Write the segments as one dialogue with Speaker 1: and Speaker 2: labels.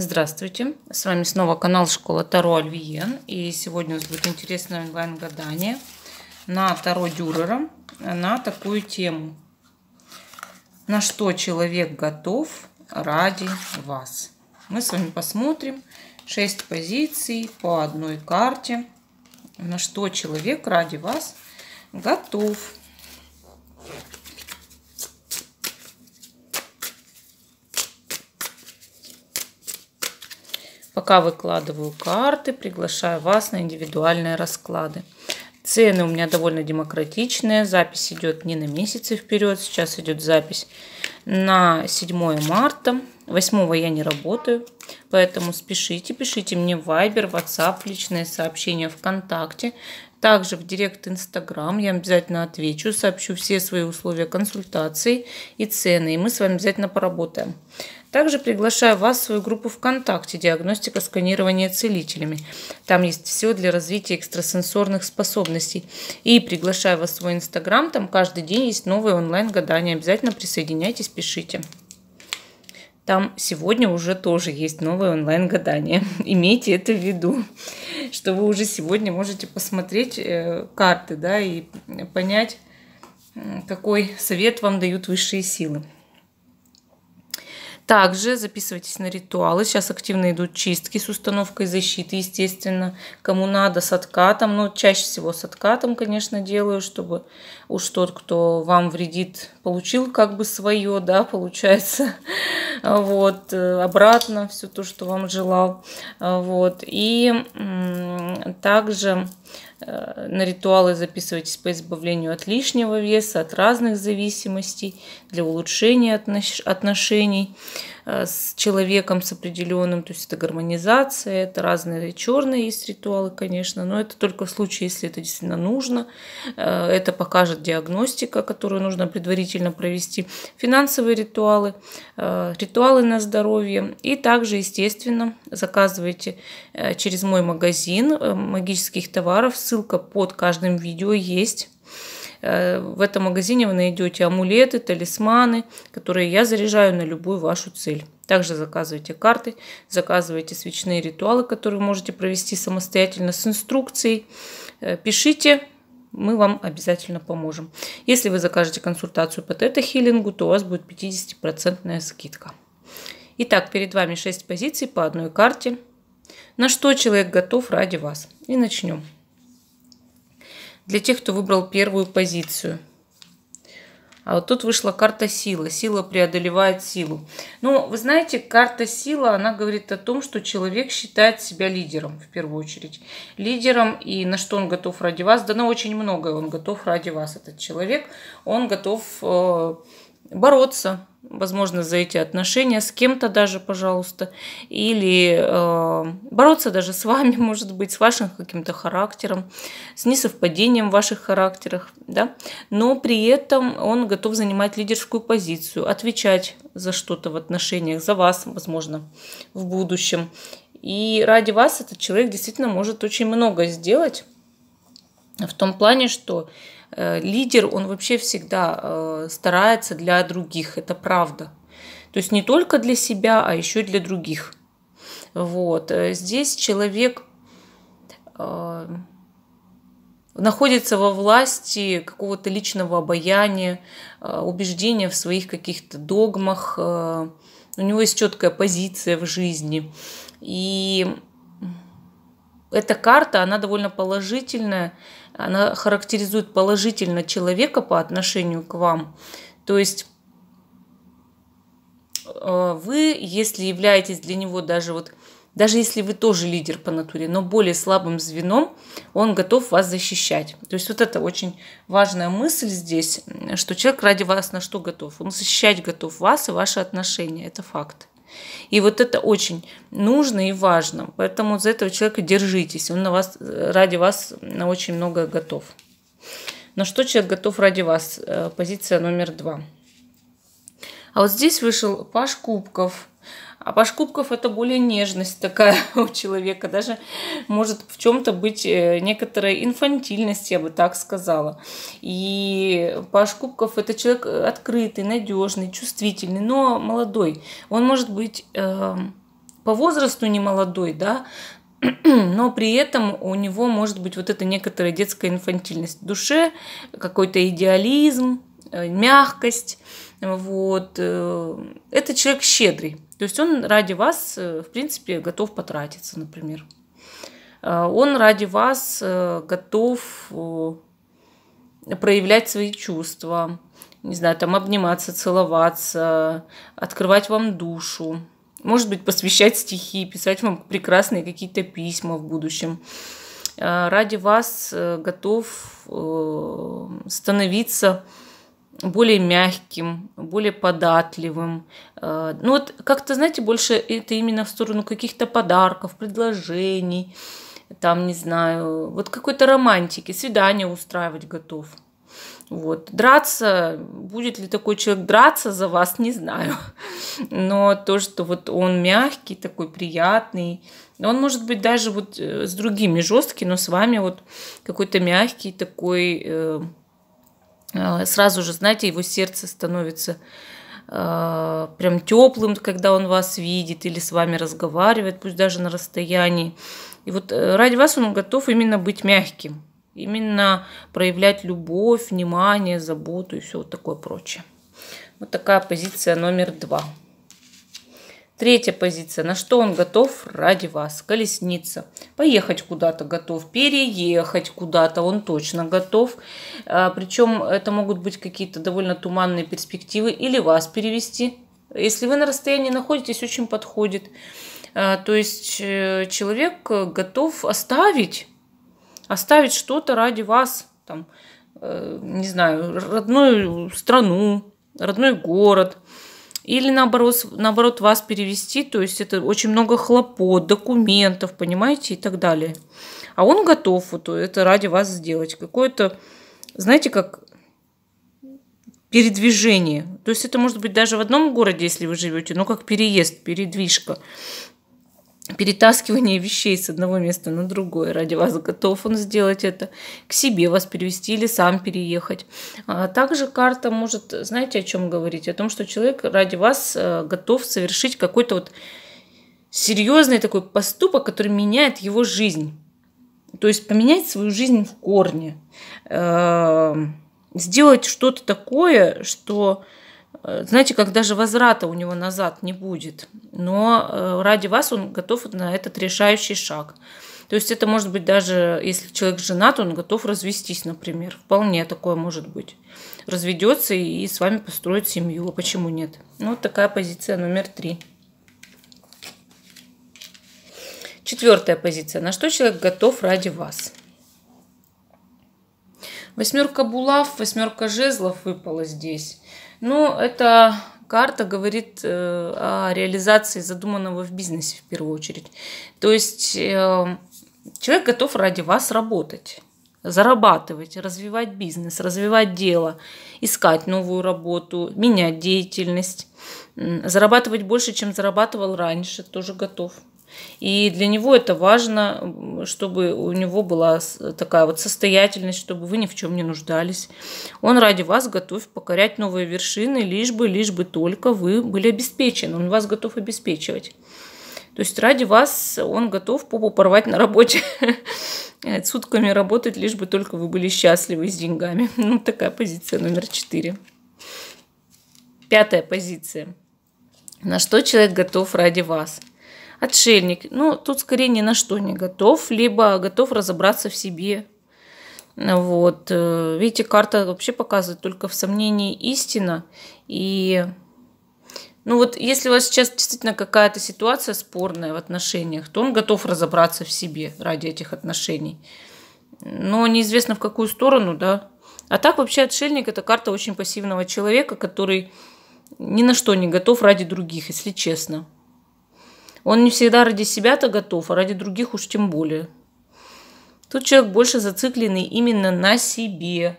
Speaker 1: Здравствуйте, с вами снова канал Школа Таро Альвиен. И сегодня у нас будет интересное онлайн-гадание на Таро Дюрера на такую тему. На что человек готов ради вас? Мы с вами посмотрим 6 позиций по одной карте. На что человек ради вас готов? Пока выкладываю карты, приглашаю вас на индивидуальные расклады. Цены у меня довольно демократичные. Запись идет не на месяцы вперед. Сейчас идет запись на 7 марта. 8 я не работаю, поэтому спешите, пишите мне в Viber, WhatsApp, личные сообщения ВКонтакте. Также в директ Инстаграм я обязательно отвечу, сообщу все свои условия консультаций и цены. И мы с вами обязательно поработаем. Также приглашаю вас в свою группу ВКонтакте «Диагностика сканирования целителями». Там есть все для развития экстрасенсорных способностей. И приглашаю вас в свой Инстаграм, там каждый день есть новые онлайн-гадания. Обязательно присоединяйтесь, пишите. Там сегодня уже тоже есть новое онлайн-гадание. Имейте это в виду, что вы уже сегодня можете посмотреть э, карты да, и понять, какой совет вам дают высшие силы. Также записывайтесь на ритуалы. Сейчас активно идут чистки с установкой защиты, естественно. Кому надо, с откатом. Но ну, чаще всего с откатом, конечно, делаю, чтобы уж тот, кто вам вредит, получил как бы свое, да, получается. Вот, э, обратно все то, что вам желал. Вот, и также Э, на ритуалы записывайтесь по избавлению от лишнего веса, от разных зависимостей, для улучшения отнош отношений. Э, с человеком, с определенным, то есть это гармонизация, это разные черные есть ритуалы, конечно, но это только в случае, если это действительно нужно. Э, это покажет диагностика, которую нужно предварительно провести. Финансовые ритуалы, э, ритуалы на здоровье. И также, естественно, заказывайте через мой магазин магических товаров. Ссылка под каждым видео есть. Э, в этом магазине вы найдете амулеты, талисманы, которые я заряжаю на любую вашу цель. Также заказывайте карты, заказывайте свечные ритуалы, которые можете провести самостоятельно с инструкцией. Э, пишите, мы вам обязательно поможем. Если вы закажете консультацию по тета-хиллингу, то у вас будет 50% скидка. Итак, перед вами 6 позиций по одной карте. На что человек готов ради вас. И начнем для тех, кто выбрал первую позицию. А вот тут вышла карта сила. Сила преодолевает силу. Но ну, вы знаете, карта сила, она говорит о том, что человек считает себя лидером в первую очередь. Лидером и на что он готов ради вас. Дано очень многое он готов ради вас, этот человек. Он готов э, бороться, возможно, за эти отношения с кем-то даже, пожалуйста, или э, бороться даже с вами, может быть, с вашим каким-то характером, с несовпадением в ваших характерах, да, но при этом он готов занимать лидерскую позицию, отвечать за что-то в отношениях, за вас, возможно, в будущем. И ради вас этот человек действительно может очень много сделать в том плане, что Э, лидер, он вообще всегда э, старается для других, это правда. То есть не только для себя, а еще и для других. Вот. Э, здесь человек находится во власти какого-то личного обаяния, убеждения в своих каких-то догмах, у него есть четкая позиция в жизни. И эта карта, она довольно положительная, она характеризует положительно человека по отношению к вам. То есть э, вы, если являетесь для него даже вот, даже если вы тоже лидер по натуре, но более слабым звеном, он готов вас защищать. То есть вот это очень важная мысль здесь, что человек ради вас на что готов? Он защищать готов вас и ваши отношения, это факт. И вот это очень нужно и важно. Поэтому за этого человека держитесь. Он на вас, ради вас на очень многое готов. На что человек готов ради вас? Э, позиция номер два. А вот здесь вышел Паш Кубков – а паш кубков это более нежность такая у человека. Даже может в чем-то быть э, некоторая инфантильность, я бы так сказала. И паш кубков это человек э, открытый, надежный, чувствительный, но молодой. Он может быть э, по возрасту не молодой, да, но при этом у него может быть вот эта некоторая детская инфантильность в душе, какой-то идеализм, э, мягкость. Вот. Это человек щедрый. То есть он ради вас, э, в принципе, готов потратиться, например. А, он ради вас э, готов э, проявлять свои чувства, не знаю, там обниматься, целоваться, открывать вам душу, может быть, посвящать стихи, писать вам прекрасные какие-то письма в будущем. А, ради вас готов становиться более мягким, более податливым. Э, ну вот как-то, знаете, больше это именно в сторону каких-то подарков, предложений, там, не знаю, вот какой-то романтики, свидание устраивать готов. Вот. Драться, будет ли такой человек драться за вас, не знаю. Но то, что вот он мягкий, такой приятный, он может быть даже вот э, с другими жесткий, но с вами вот какой-то мягкий такой э, Э, сразу же, знаете, его сердце становится э, прям теплым, когда он вас видит или с вами разговаривает, пусть даже на расстоянии. И вот э, ради вас он готов именно быть мягким, именно проявлять любовь, внимание, заботу и все такое прочее. Вот такая позиция номер два. Третья позиция. На что он готов ради вас? Колесница. Поехать куда-то готов. Переехать куда-то он точно готов. А, причем это могут быть какие-то довольно туманные перспективы. Или вас перевести. Если вы на расстоянии находитесь, очень подходит. А, то есть э, человек готов оставить, оставить что-то ради вас. Там, э, не знаю, родную страну, родной город – или наоборот, наоборот вас перевести, то есть это очень много хлопот, документов, понимаете, и так далее. А он готов вот это ради вас сделать. Какое-то, знаете, как передвижение. То есть это может быть даже в одном городе, если вы живете, но как переезд, передвижка перетаскивание вещей с одного места на другое. Ради вас готов он сделать это, к себе вас перевести или сам переехать. А также карта может, знаете, о чем говорить? О том, что человек ради вас э, готов совершить какой-то вот серьезный такой поступок, который меняет его жизнь. То есть поменять свою жизнь в корне. Э, сделать что-то такое, что Э, знаете, как даже возврата у него назад не будет, но э, ради вас он готов на этот решающий шаг. То есть это может быть даже, если человек женат, он готов развестись, например. Вполне такое может быть. Разведется и с вами построит семью. А почему нет? Ну, вот такая позиция номер три. Четвертая позиция. На что человек готов ради вас? Восьмерка булав, восьмерка жезлов выпала здесь. Ну, это карта говорит э, о реализации задуманного в бизнесе в первую очередь. То есть эм, человек готов ради вас работать зарабатывать, развивать бизнес, развивать дело, искать новую работу, менять деятельность, зарабатывать больше, чем зарабатывал раньше, тоже готов. И для него это важно, чтобы у него была такая вот состоятельность, чтобы вы ни в чем не нуждались. Он ради вас готов покорять новые вершины, лишь бы, лишь бы только вы были обеспечены. Он вас готов обеспечивать. То есть ради вас он готов попу порвать на работе, сутками работать, лишь бы только вы были счастливы с деньгами. Ну, такая позиция номер четыре. Пятая позиция. На что человек готов ради вас? Отшельник. Ну, тут скорее ни на что не готов, либо готов разобраться в себе. Вот. Э, видите, карта вообще показывает только в сомнении истина. И ну вот если у вас сейчас действительно какая-то ситуация спорная в отношениях, то он готов разобраться в себе ради этих отношений. Но неизвестно в какую сторону, да. А так вообще отшельник – это карта очень пассивного человека, который ни на что не готов ради других, если честно. Он не всегда ради себя-то готов, а ради других уж тем более. Тут человек больше зацикленный именно на себе,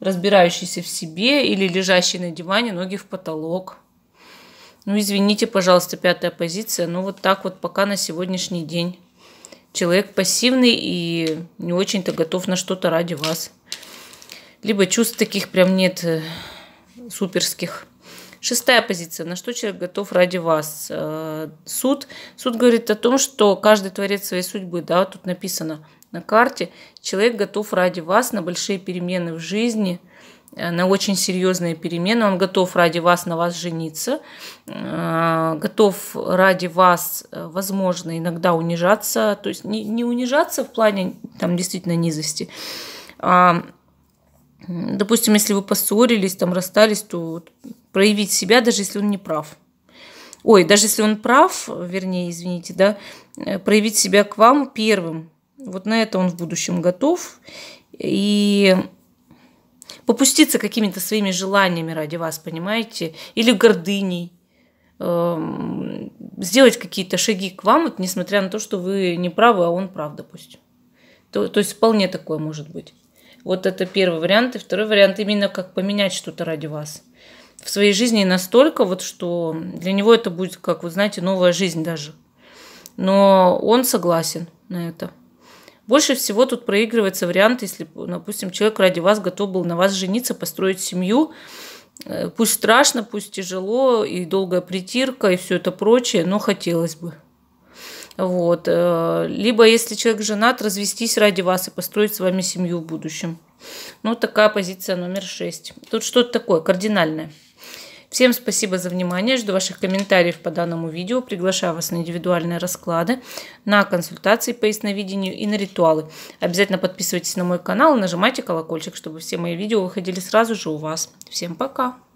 Speaker 1: разбирающийся в себе или лежащий на диване, ноги в потолок. Ну, извините, пожалуйста, пятая позиция, но вот так вот пока на сегодняшний день. Человек пассивный и не очень-то готов на что-то ради вас. Либо чувств таких прям нет э, суперских. Шестая позиция. На что человек готов ради вас? Э, суд. Суд говорит о том, что каждый творец своей судьбы, да, тут написано на карте, человек готов ради вас на большие перемены в жизни, э, на очень серьезные перемены. Он готов ради вас на вас жениться, э, готов ради вас, возможно, иногда унижаться, то есть не, не унижаться в плане там действительно низости, а Допустим, если вы поссорились, там расстались, то проявить себя, даже если он не прав. Ой, даже если он прав, вернее, извините, да, э, проявить себя к вам первым. Вот на это он в будущем готов. И попуститься какими-то своими желаниями ради вас, понимаете, или гордыней, эм, сделать какие-то шаги к вам, вот, несмотря на то, что вы не правы, а он прав, допустим. То, то есть вполне такое может быть. Вот это первый вариант. И второй вариант именно как поменять что-то ради вас в своей жизни настолько, вот, что для него это будет, как вы знаете, новая жизнь даже. Но он согласен на это. Больше всего тут проигрывается вариант, если, допустим, человек ради вас готов был на вас жениться, построить семью. Э, пусть страшно, пусть тяжело, и долгая притирка, и все это прочее, но хотелось бы. Вот. Э, либо, если человек женат, развестись ради вас и построить с вами семью в будущем. Ну, такая позиция номер шесть. Тут что-то такое кардинальное. Всем спасибо за внимание. Жду ваших комментариев по данному видео. Приглашаю вас на индивидуальные расклады, на консультации по ясновидению и на ритуалы. Обязательно подписывайтесь на мой канал и нажимайте колокольчик, чтобы все мои видео выходили сразу же у вас. Всем пока!